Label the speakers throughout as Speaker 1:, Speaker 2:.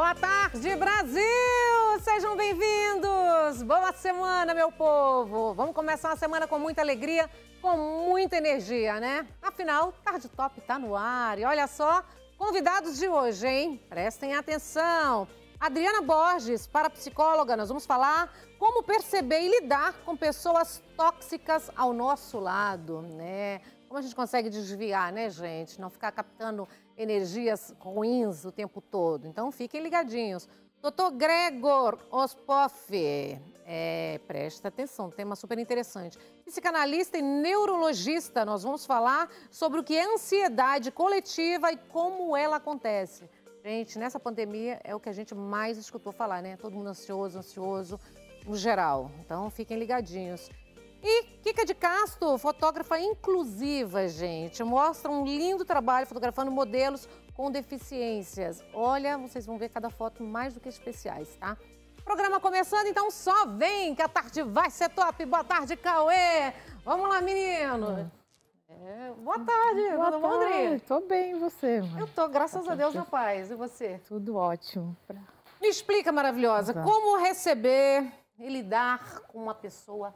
Speaker 1: Boa tarde, Brasil! Sejam bem-vindos! Boa semana, meu povo! Vamos começar uma semana com muita alegria, com muita energia, né? Afinal, Tarde Top tá no ar. E olha só, convidados de hoje, hein? Prestem atenção! Adriana Borges, parapsicóloga, nós vamos falar como perceber e lidar com pessoas tóxicas ao nosso lado, né? Como a gente consegue desviar, né, gente? Não ficar captando energias ruins o tempo todo. Então, fiquem ligadinhos. Doutor Gregor Ospoff, é, presta atenção, tema super interessante. Psicanalista e neurologista, nós vamos falar sobre o que é ansiedade coletiva e como ela acontece. Gente, nessa pandemia é o que a gente mais escutou falar, né? Todo mundo ansioso, ansioso, no geral. Então, fiquem ligadinhos. E Kika de Castro, fotógrafa inclusiva, gente, mostra um lindo trabalho fotografando modelos com deficiências. Olha, vocês vão ver cada foto mais do que especiais, tá? Programa começando, então só vem que a tarde vai ser top. Boa tarde, Cauê. Vamos lá, menino. É, boa tarde, boa tudo bom, André? Tô bem, e você? Mãe? Eu tô, graças tá a Deus, na paz. E você? Tudo ótimo. Me explica, maravilhosa, Exato. Tá. como receber e lidar com uma pessoa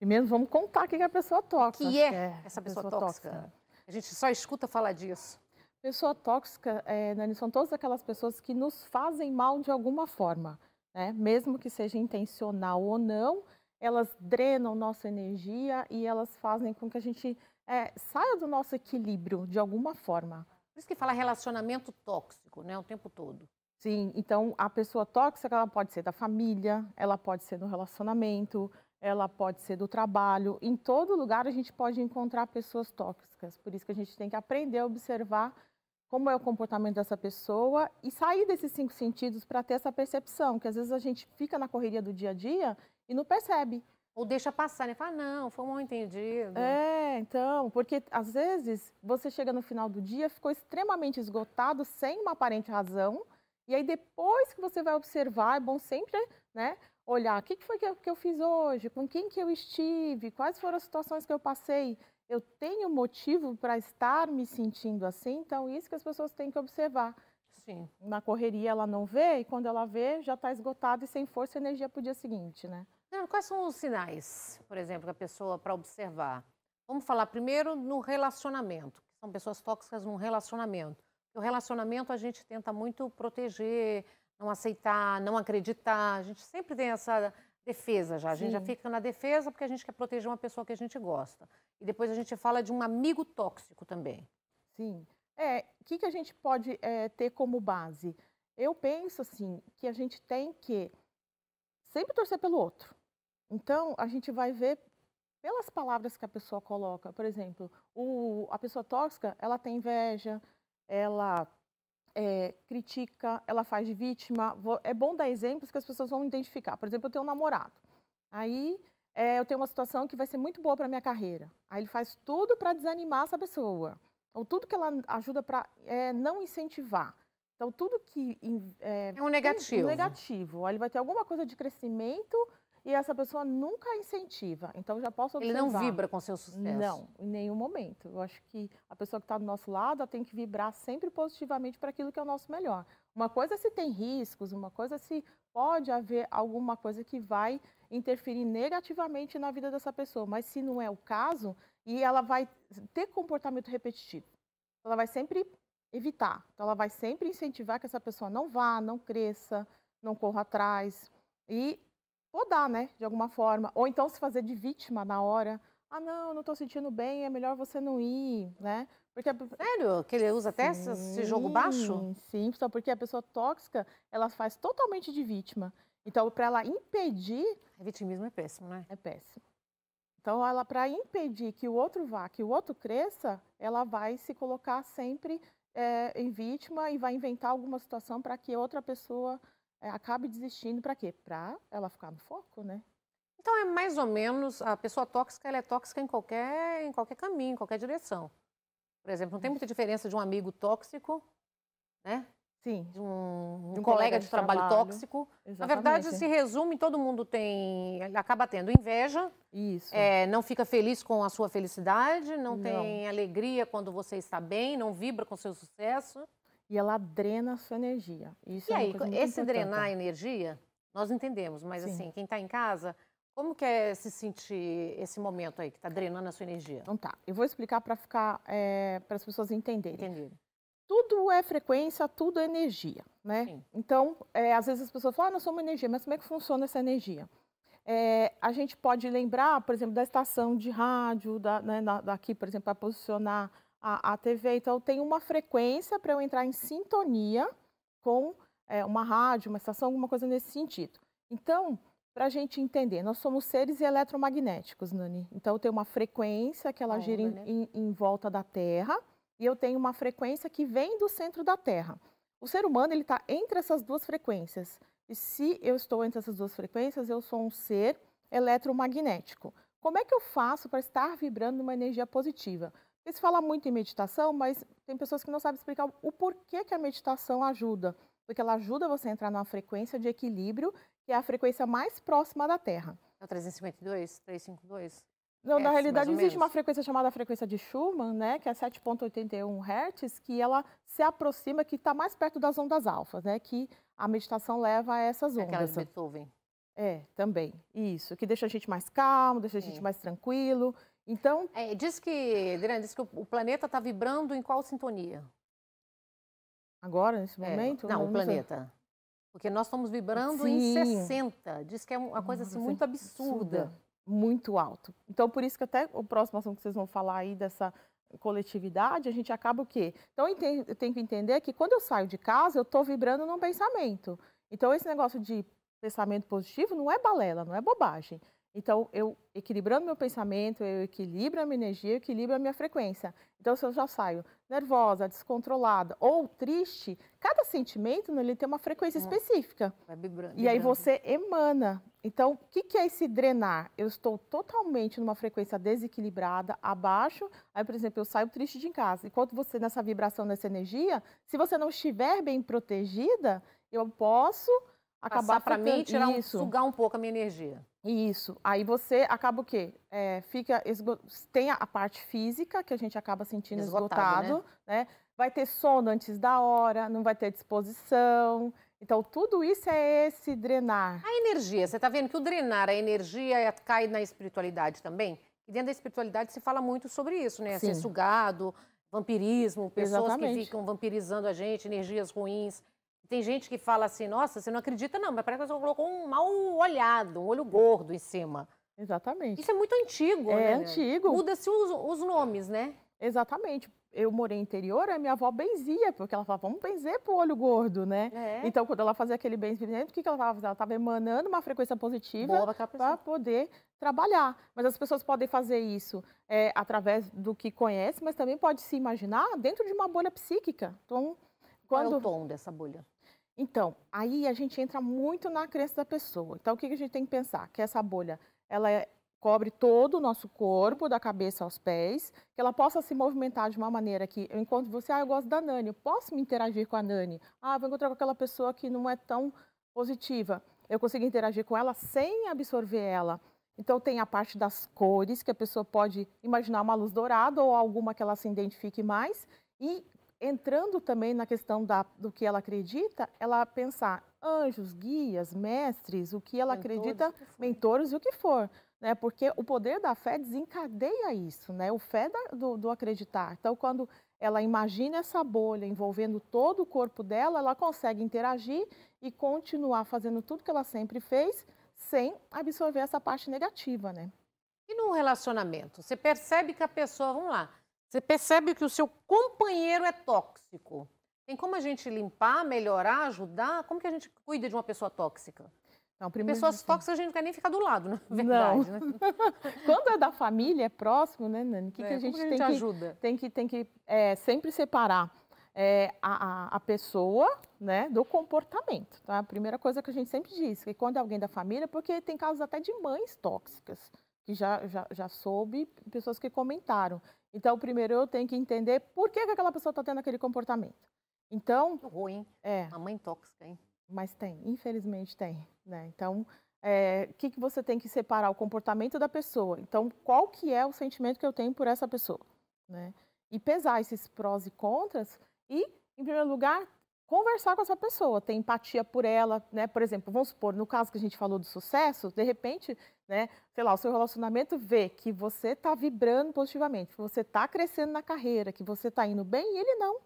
Speaker 2: Primeiro, vamos contar o que é a pessoa tóxica. Que é, que é essa pessoa, pessoa tóxica. tóxica. A gente só escuta falar disso. Pessoa tóxica, é, Nani, são todas aquelas pessoas que nos fazem mal de alguma forma. Né? Mesmo que seja intencional ou não, elas drenam nossa energia e elas fazem com que a gente é, saia do nosso equilíbrio de alguma forma.
Speaker 1: Por isso que fala relacionamento tóxico, né? O tempo todo.
Speaker 2: Sim, então a pessoa tóxica ela pode ser da família, ela pode ser no relacionamento, ela pode ser do trabalho. Em todo lugar a gente pode encontrar pessoas tóxicas. Por isso que a gente tem que aprender a observar como é o comportamento dessa pessoa e sair desses cinco sentidos para ter essa percepção, que às vezes a gente fica na correria do dia a dia e não percebe. Ou deixa
Speaker 1: passar, né? Fala, não, foi um mal entendido.
Speaker 2: É, então, porque às vezes você chega no final do dia, ficou extremamente esgotado, sem uma aparente razão, e aí depois que você vai observar, é bom sempre, né, olhar o que, foi que eu, fiz hoje, com quem que eu estive, quais foram as situações que eu passei. Eu tenho motivo para estar me sentindo assim, então isso que as pessoas têm que observar. Sim. Na correria ela não vê e
Speaker 1: quando ela vê já está esgotada e sem força e energia para o dia seguinte, né? quais são os sinais, por exemplo, da pessoa para observar? Vamos falar primeiro no relacionamento. São pessoas tóxicas num relacionamento. O relacionamento a gente tenta muito proteger, não aceitar, não acreditar. A gente sempre tem essa defesa já. A gente Sim. já fica na defesa porque a gente quer proteger uma pessoa que a gente gosta. E depois a gente fala de um amigo tóxico também. Sim. É, o que, que a gente pode é, ter como base? Eu penso, assim,
Speaker 2: que a gente tem que sempre torcer pelo outro. Então, a gente vai ver pelas palavras que a pessoa coloca. Por exemplo, o, a pessoa tóxica, ela tem inveja, ela é, critica, ela faz de vítima. É bom dar exemplos que as pessoas vão identificar. Por exemplo, eu tenho um namorado. Aí é, eu tenho uma situação que vai ser muito boa para minha carreira. Aí ele faz tudo para desanimar essa pessoa. Ou então, tudo que ela ajuda para é, não incentivar. Então, tudo que. É, é um negativo. Um negativo. Aí ele vai ter alguma coisa de crescimento e essa pessoa nunca incentiva. Então já posso observar. Ele não vibra com seu sucesso. Não, em nenhum momento. Eu acho que a pessoa que está do nosso lado tem que vibrar sempre positivamente para aquilo que é o nosso melhor. Uma coisa é se tem riscos, uma coisa é se pode haver alguma coisa que vai interferir negativamente na vida dessa pessoa, mas se não é o caso, e ela vai ter comportamento repetitivo. Ela vai sempre evitar. Então ela vai sempre incentivar que essa pessoa não vá, não cresça, não corra atrás. E podar, né, de alguma forma. Ou então se fazer de vítima na hora. Ah, não, não estou sentindo bem, é melhor você não ir, né? Porque Sério? Que ele usa até esse jogo baixo? Sim, só porque a pessoa tóxica, ela faz totalmente de vítima. Então, para ela impedir... O é, vitimismo é péssimo, né? É péssimo. Então, ela para impedir que o outro vá, que o outro cresça, ela vai se colocar sempre é, em vítima e vai inventar alguma situação para que outra pessoa é, acabe desistindo para quê? Para ela ficar no foco, né?
Speaker 1: Então é mais ou menos a pessoa tóxica, ela é tóxica em qualquer em qualquer caminho, em qualquer direção. Por exemplo, não tem muita diferença de um amigo tóxico, né? Sim. De um, de um colega, colega, de, de trabalho, trabalho, tóxico. Exatamente. Na verdade, se resume, todo mundo tem, acaba tendo inveja. Isso. É, não fica feliz com a sua felicidade, não, não tem alegria quando você está bem, não vibra com o seu sucesso e ela drena a sua energia. Isso e é aí, esse importante. drenar a energia, nós entendemos, mas Sim. assim, quem está em casa, como que é se sentir esse momento aí que está drenando a sua energia? Então tá, eu vou explicar para ficar, é, eh, para as pessoas
Speaker 2: entenderem. Entenderem. Tudo é frequência, tudo é energia, né? Sim. Então, é, às vezes as pessoas falam, ah, nós somos energia, mas como é que funciona essa energia? É, a gente pode lembrar, por exemplo, da estação de rádio, da, né, daqui, por exemplo, para posicionar a, a TV. Então, tem uma frequência para eu entrar em sintonia com é, uma rádio, uma estação, alguma coisa nesse sentido. Então, para a gente entender, nós somos seres eletromagnéticos, Nani. Então, eu tenho uma frequência que ela gira em, né? em, em volta da Terra e eu tenho uma frequência que vem do centro da Terra. O ser humano ele está entre essas duas frequências. E se eu estou entre essas duas frequências, eu sou um ser eletromagnético. Como é que eu faço para estar vibrando uma energia positiva? Porque se fala muito em meditação, mas tem pessoas que não sabem explicar o porquê que a meditação ajuda. Porque ela ajuda você a entrar numa frequência de equilíbrio, que é a frequência mais próxima da Terra.
Speaker 1: É o 352, 352? Não, é, na realidade existe uma
Speaker 2: frequência chamada frequência de Schumann, né, que é 7.81 Hz, que ela se aproxima, que está mais perto das ondas alfas, né, que a meditação leva a essas ondas. É aquela de Beethoven. É, também, isso, que deixa a gente mais calmo, deixa
Speaker 1: a gente mais tranquilo, então. É, diz que, Adriana, diz que o planeta está vibrando em qual sintonia?
Speaker 2: Agora, nesse é, momento? É, não, o planeta. Porque nós estamos vibrando Sim. em
Speaker 1: 60. Diz que é uma coisa assim, muito absurda.
Speaker 2: Muito alto. Então, por isso que até o próximo assunto que vocês vão falar aí dessa coletividade, a gente acaba o quê? Então, eu tenho que entender que quando eu saio de casa, eu estou vibrando num pensamento. Então, esse negócio de pensamento positivo não é balela, não é bobagem. Então, eu equilibrando meu pensamento, eu equilibro a minha energia, eu equilibro a minha frequência. Então, se eu já saio nervosa, descontrolada ou triste, cada sentimento né, ele tem uma frequência é. específica.
Speaker 1: Vai vibrando, E aí você
Speaker 2: emana. Então, o que, que é esse drenar? Eu estou totalmente numa frequência desequilibrada, abaixo. Aí, por exemplo, eu saio triste de casa. Enquanto você, nessa vibração, nessa energia, se você não estiver bem protegida, eu posso
Speaker 1: acabar para mim tirar um, sugar
Speaker 2: um pouco a minha energia. Isso. Aí você acaba o quê? É, fica esgot... Tem a parte física, que a gente acaba sentindo né? esgotado, esgotado né? né? Vai ter sono antes da hora, não vai ter disposição. Então, tudo
Speaker 1: isso é esse drenar. A energia, você está vendo que o drenar a energia é, cai na espiritualidade também? E dentro da espiritualidade se fala muito sobre isso, né? Sim. Ser sugado, vampirismo, pessoas Exatamente. que ficam vampirizando a gente, energias ruins tem gente que fala assim, nossa, você não acredita, não, mas parece que você colocou um mal olhado, um olho gordo em cima. Exatamente. Isso é muito antigo, é né? É antigo. Muda-se os, os, nomes, né? Exatamente. Eu morei
Speaker 2: interior, a minha avó benzia, porque ela falava, vamos benzer pro olho gordo, né? É. Então, quando ela fazia aquele benzimento, o que, que ela estava fazendo? Ela estava emanando uma frequência positiva para poder trabalhar. Mas as pessoas podem fazer isso é, através do que conhece, mas também pode se imaginar dentro de uma bolha psíquica. Então, quando... Qual é o tom dessa bolha? Então, aí a gente entra muito na crença da pessoa. Então, o que a gente tem que pensar? Que essa bolha, ela é, cobre todo o nosso corpo, da cabeça aos pés, que ela possa se movimentar de uma maneira que eu encontro você, ah, eu gosto da Nani, eu posso me interagir com a Nani. Ah, vou encontrar com aquela pessoa que não é tão positiva. Eu consigo interagir com ela sem absorver ela. Então tem a parte das cores, que a pessoa pode imaginar uma luz dourada ou alguma que ela se identifique mais e entrando também na questão da, do que ela acredita, ela pensar anjos, guias, mestres, o que ela mentores, acredita, que mentores, o que for. Né? Porque o poder da fé desencadeia isso, né? o fé da, do, do acreditar. Então, quando ela imagina essa bolha envolvendo todo o corpo dela, ela consegue interagir e continuar fazendo tudo que ela sempre fez sem absorver essa parte negativa, né?
Speaker 1: E no relacionamento, você percebe que a pessoa, vamos lá, você percebe que o seu companheiro é tóxico. Tem como a gente limpar, melhorar, ajudar? Como que a gente cuida de uma pessoa tóxica? Não, Pessoas assim. tóxicas a gente não quer nem ficar do lado, na né? verdade. Né?
Speaker 2: Quando é da família, é próximo, né, Nani? O que, é, que a gente, que a gente tem, ajuda? Que, tem que Tem que é, sempre separar é, a, a, a, pessoa né, do comportamento. Tá? A primeira coisa que a gente sempre diz, que quando é alguém da família, porque tem casos até de mães tóxicas que já, já, já soube, pessoas que comentaram. Então, primeiro eu tenho que entender por que, que aquela pessoa está tendo aquele comportamento. Então. Que ruim. É. A mãe tóxica, hein? Mas tem, infelizmente tem. Né? Então, o é, que, que você tem que separar? O comportamento da pessoa. Então, qual que é o sentimento que eu tenho por essa pessoa? Né? E pesar esses prós e contras e, em primeiro lugar, conversar com essa pessoa, ter empatia por ela, né? Por exemplo, vamos supor, no caso que a gente falou do sucesso, de repente, né, sei lá, o seu relacionamento vê que você está vibrando positivamente, que você está crescendo na carreira, que você está indo bem e ele não.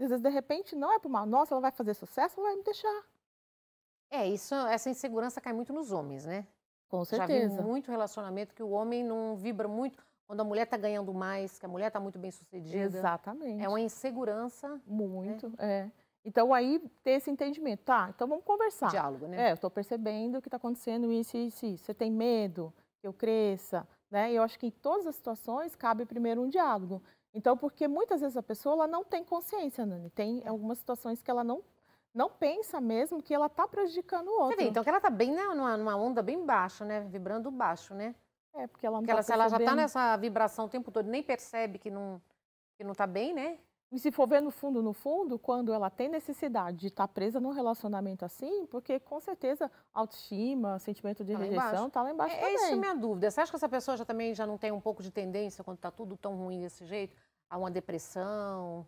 Speaker 2: Às vezes, de repente, não é por mal, nossa, ela vai fazer sucesso, ela vai me deixar.
Speaker 1: É, isso, essa insegurança cai muito nos homens, né? Com certeza. Já vi muito relacionamento que o homem não vibra muito quando a mulher está ganhando mais, que a mulher está muito bem sucedida. Exatamente. É uma insegurança. Né? Muito, né? é. Então, aí, ter esse entendimento. Tá, então vamos conversar.
Speaker 2: Diálogo, né? É, eu estou percebendo o que está acontecendo isso e isso, isso. Você tem medo que eu cresça? Né? Eu acho que em todas as situações cabe primeiro um diálogo. Então, porque muitas vezes a pessoa ela não tem consciência, Nani. Tem é. algumas situações que ela não não pensa mesmo que ela está
Speaker 1: prejudicando o outro. Vê, então, que ela está bem né, numa, numa onda bem baixa, né? Vibrando baixo, né?
Speaker 2: É, porque ela não porque tá ela, ela já está nessa
Speaker 1: vibração o tempo todo, nem percebe que não que não tá bem, né?
Speaker 2: E se for ver no fundo, no fundo, quando ela tem necessidade de estar tá presa num relacionamento assim, porque com certeza autoestima, sentimento de tá rejeição, está lá embaixo é, também. É isso
Speaker 1: minha dúvida. Você acha que essa pessoa já também já não tem um pouco de tendência, quando está tudo tão ruim desse jeito, a uma depressão?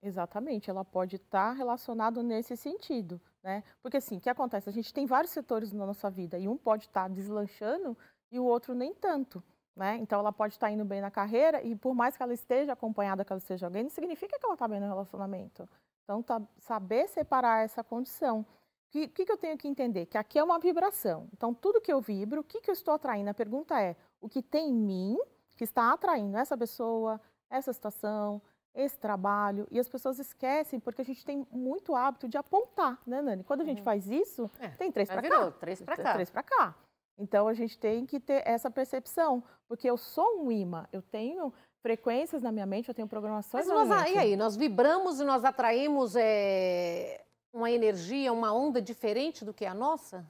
Speaker 2: Exatamente, ela pode estar tá relacionada nesse sentido, né? Porque assim, o que acontece? A gente tem vários setores na nossa vida e um pode estar tá deslanchando e o outro nem tanto. Né? Então ela pode estar indo bem na carreira e por mais que ela esteja acompanhada, que ela esteja alguém, não significa que ela está bem no relacionamento. Então tá, saber separar essa condição. O que, que, que, eu tenho que entender? Que aqui é uma vibração. Então tudo que eu vibro, o que, que eu estou atraindo? A pergunta é o que tem em mim que está atraindo essa pessoa, essa situação, esse trabalho. E as pessoas esquecem porque a gente tem muito hábito de apontar, né, Nani? Quando a gente uhum. faz isso, é, tem três é para cá. Três para cá. Três para cá. Então a gente tem que ter essa percepção,
Speaker 1: porque eu sou um imã, eu tenho frequências na minha mente, eu tenho programações Mas nós, na minha E aí, nós vibramos e nós atraímos é, uma energia, uma onda diferente do que a nossa?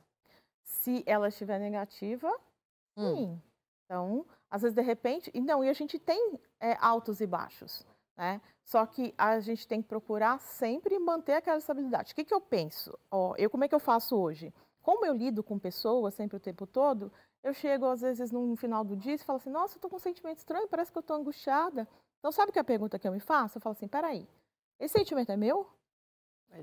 Speaker 1: Se ela estiver negativa, hum. sim.
Speaker 2: Então, às vezes, de repente... E não, e a gente tem é, altos e baixos, né? Só que a gente tem que procurar sempre manter aquela estabilidade. O que, que eu penso? Ó, eu, como é que eu faço hoje? como eu lido com pessoas sempre o tempo todo, eu chego às vezes no final do dia e falo assim, nossa, eu estou com um sentimento estranho, parece que eu estou angustiada. Então, sabe que é a pergunta que eu me faço? Eu falo assim,
Speaker 1: peraí, esse sentimento é meu?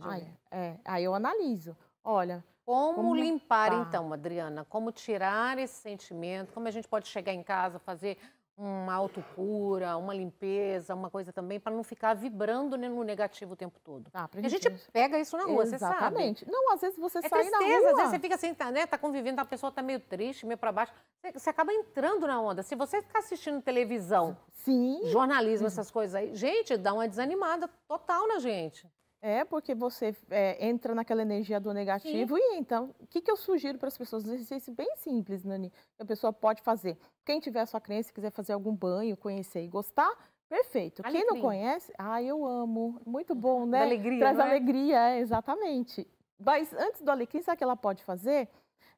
Speaker 1: Aí, é, aí eu analiso. Olha. Como, como limpar, tá? então, Adriana? Como tirar esse sentimento? Como a gente pode chegar em casa, fazer uma autocura, uma limpeza, uma coisa também, para não ficar vibrando né, no negativo o tempo todo. Ah, a gente pega isso na rua, Exatamente. você sabe. Exatamente.
Speaker 2: Não, às vezes você é sai tristeza, na rua. Às vezes você
Speaker 1: fica assim, tá, né, tá convivendo, a pessoa tá meio triste, meio para baixo. Você, você, acaba entrando na onda. Se você ficar assistindo televisão, Sim. jornalismo, uhum. essas coisas aí, gente, dá uma desanimada total na gente.
Speaker 2: É, porque você é, entra naquela energia do negativo. Sim. E então, o que, que eu sugiro para as pessoas? Um exercício bem simples, Nani, que a pessoa pode fazer. Quem tiver a sua crença, quiser fazer algum banho, conhecer e gostar, perfeito. Alegria. Quem não conhece, ah, eu amo. Muito ah, bom, né? Da alegria, Traz é? alegria, é, exatamente. Mas antes do alecrim, sabe o que ela pode fazer?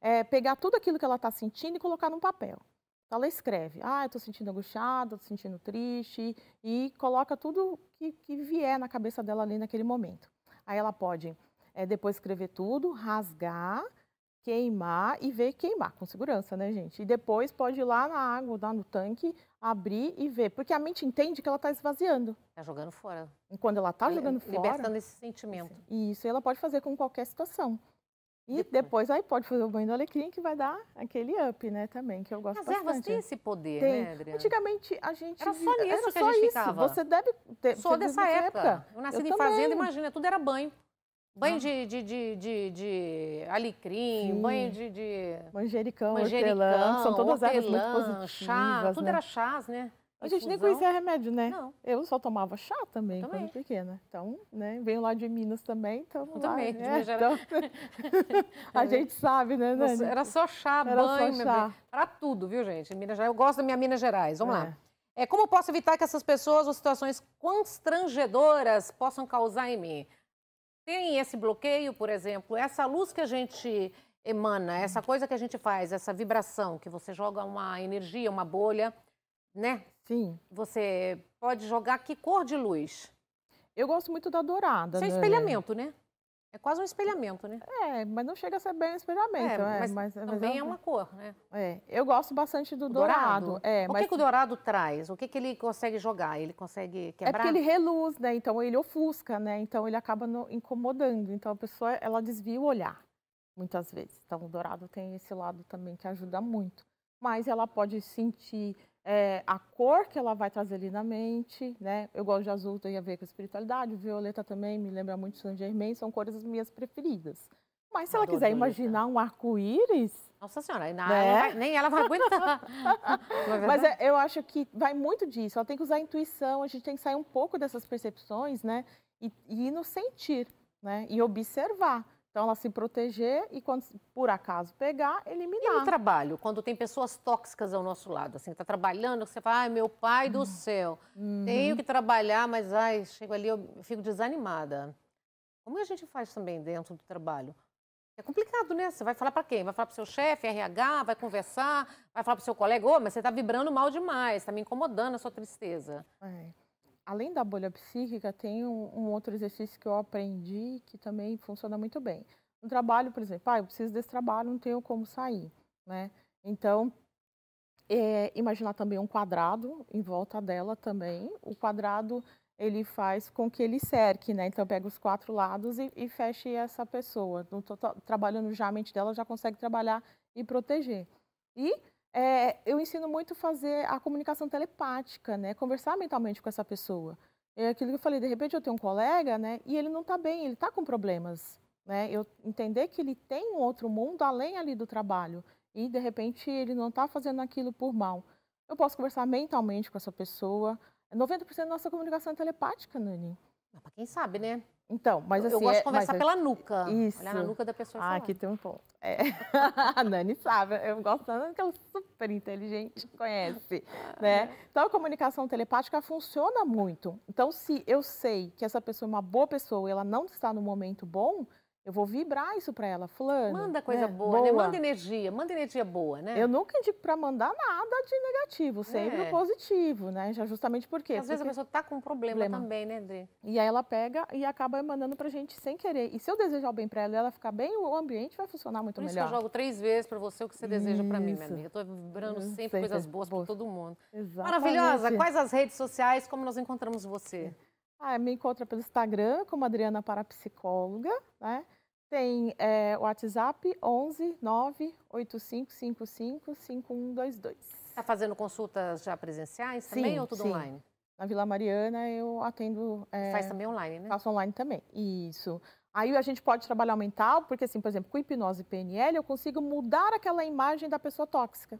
Speaker 2: É pegar tudo aquilo que ela está sentindo e colocar num papel. Tá ela escreve, ah, estou sentindo angustiada, estou sentindo triste, e coloca tudo que, que, vier na cabeça dela ali naquele momento. Aí ela pode é, depois escrever tudo, rasgar, queimar e ver queimar com segurança, né, gente? E depois pode ir lá na água, lá no tanque, abrir e ver, porque a mente entende que ela está esvaziando.
Speaker 1: Está jogando fora.
Speaker 2: E quando ela está jogando fora... Libertando esse sentimento. Assim, isso, e ela pode fazer com qualquer situação. E depois aí pode fazer o banho do alecrim que vai dar aquele up, né, também, que eu gosto As bastante. As ervas têm esse poder, tem. né, Adriana?
Speaker 1: Antigamente a gente... Era só nisso era que só a gente isso. ficava. Você deve ter... Sou dessa época. época. Eu nasci eu em também. fazenda, imagina, tudo era banho. Banho ah. de, de, de, de, de alecrim, Sim. banho de, de...
Speaker 2: Manjericão, manjericão hortelã, são todas hortelã, ervas muito positivas. Chá, né? tudo era chás,
Speaker 1: né? A gente nem conhecia
Speaker 2: remédio, né? Não. Eu só tomava chá também, também. quando pequena. Então, né? Venho lá de Minas também, então. Eu lá, também, né? então,
Speaker 1: A gente sabe, né, Nani? era só chá, era banho, só chá. Para tudo, viu, gente? Minas Gerais. Eu gosto da minha Minas Gerais. Vamos é. lá. É, é como posso evitar que essas pessoas ou situações constrangedoras possam causar em mim? Tem esse bloqueio, por exemplo, essa luz que a gente emana, essa coisa que a gente faz, essa vibração que você joga uma energia, uma bolha, né? Sim. Você pode jogar que cor de luz? Eu gosto muito da dourada. Isso é né? espelhamento, né? É quase um espelhamento, né? É, mas não
Speaker 2: chega a ser bem um
Speaker 1: espelhamento. É, é, mas, mas, é também mas é, é uma é... cor, né? É, eu gosto bastante do dourado. dourado. É, o mas... que, que, o dourado traz? O que, que ele consegue jogar? Ele consegue é quebrar? É porque ele
Speaker 2: reluz, né? Então ele ofusca, né? Então ele acaba no... incomodando. Então a pessoa, ela desvia o olhar, muitas vezes. Então o dourado tem esse lado também que ajuda muito. Mas ela pode sentir é, a cor que ela vai trazer ali na mente, né? Eu gosto de azul, tem a ver com espiritualidade, violeta também me lembra muito Saint Germain, são cores as minhas preferidas. Mas se ela quiser imaginar um arco-íris.
Speaker 1: Nossa Senhora, né? ela vai, nem ela vai aguentar.
Speaker 2: É Mas é, eu acho que vai muito disso. Ela tem que usar a intuição, a gente tem que sair um pouco dessas percepções, né? E, e ir no sentir, né? E observar. Então, ela se proteger
Speaker 1: e, quando por acaso pegar, eliminar. E no trabalho, quando tem pessoas tóxicas ao nosso lado, assim, tá trabalhando, você fala, ai, meu pai do hum. céu, uhum. tenho que trabalhar, mas, ai, chego ali, eu fico desanimada. Como a gente faz também dentro do trabalho? É complicado, né? Você vai falar para quem? Vai falar para seu chefe, RH, vai conversar, vai falar para seu colega, ô, oh, mas você está vibrando mal demais, está me incomodando a sua tristeza.
Speaker 2: É além da bolha psíquica, tem um, um, outro exercício que eu aprendi que também funciona muito bem. Um trabalho, por exemplo, ah, eu preciso desse trabalho, não tenho como sair, né? Então, é, imaginar também um quadrado em volta dela também. O quadrado, ele faz com que ele cerque, né? Então, pega os quatro lados e, e feche essa pessoa. Não tô, trabalhando já a mente dela, já consegue trabalhar e proteger. E é, eu ensino muito fazer a comunicação telepática, né? Conversar mentalmente com essa pessoa. É aquilo que eu falei, de repente eu tenho um colega, né? E ele não está bem, ele está com problemas, né? Eu entender que ele tem um outro mundo além ali do trabalho e de repente ele não está fazendo aquilo por mal. Eu posso conversar mentalmente com essa pessoa. 90% é da nossa comunicação é telepática, Nani.
Speaker 1: Mas pra quem sabe, né? Então, mas assim. Eu gosto de é, conversar é pela nuca. Isso. Olhar na nuca da pessoa. Ah, aqui tem
Speaker 2: um ponto. É. a Nani sabe, eu gosto da Nani, que ela é super inteligente, conhece. né? É. Então, a comunicação telepática funciona muito. Então, se eu sei que essa pessoa é uma boa pessoa e ela não está no momento bom, eu vou vibrar isso para ela, fulano. Manda coisa né? boa, né? boa. Né? Manda energia,
Speaker 1: manda energia boa, né? Eu
Speaker 2: nunca indico para mandar nada de negativo, sempre é. o positivo, né? Já justamente porque... Às porque... vezes a pessoa tá com um problema, problema. também, né, Adri? E aí ela pega e acaba mandando pra gente sem querer. E se eu desejar o bem para ela e ela ficar bem, o ambiente
Speaker 1: vai funcionar muito Por melhor. isso que eu jogo três vezes para você o que você deseja para mim, minha amiga. Eu tô vibrando sempre, hum, sempre coisas boas para todo mundo. Exatamente. Maravilhosa, quais as redes sociais, como nós encontramos você? Ah, me
Speaker 2: encontra pelo Instagram como Adriana Parapsicóloga, né? Tem é, WhatsApp 11 98555 5122.
Speaker 1: Está fazendo consultas já presenciais sim, também ou tudo sim. online?
Speaker 2: Na Vila Mariana eu atendo. É, Faz também online, né? Faço online também. Isso. Aí a gente pode trabalhar o mental, porque assim, por exemplo, com hipnose e PNL eu consigo mudar aquela imagem da pessoa tóxica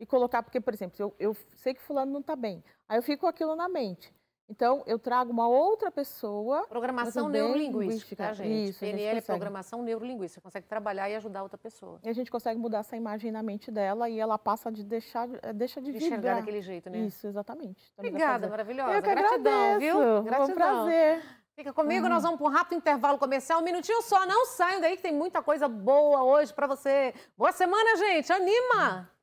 Speaker 2: e colocar, porque, por exemplo, eu, eu sei que fulano não está bem. Aí eu fico aquilo na mente. Então, eu trago uma outra
Speaker 1: pessoa. Programação é neurolinguística, tá, gente? Isso, PNL gente é programação neurolinguística. Consegue trabalhar e ajudar outra pessoa.
Speaker 2: E a gente consegue mudar essa imagem na mente dela e ela passa de deixar eh, deixa de, de vibrar. enxergar daquele jeito, né? Isso,
Speaker 1: exatamente. Também Obrigada, maravilhosa. Eu que Gratidão, agradeço. viu? Gratidão. um prazer. Fica comigo, hum. nós vamos para um rápido intervalo comercial, um minutinho só. Não saiam daí que tem muita coisa boa hoje para você. Boa semana, gente. Anima!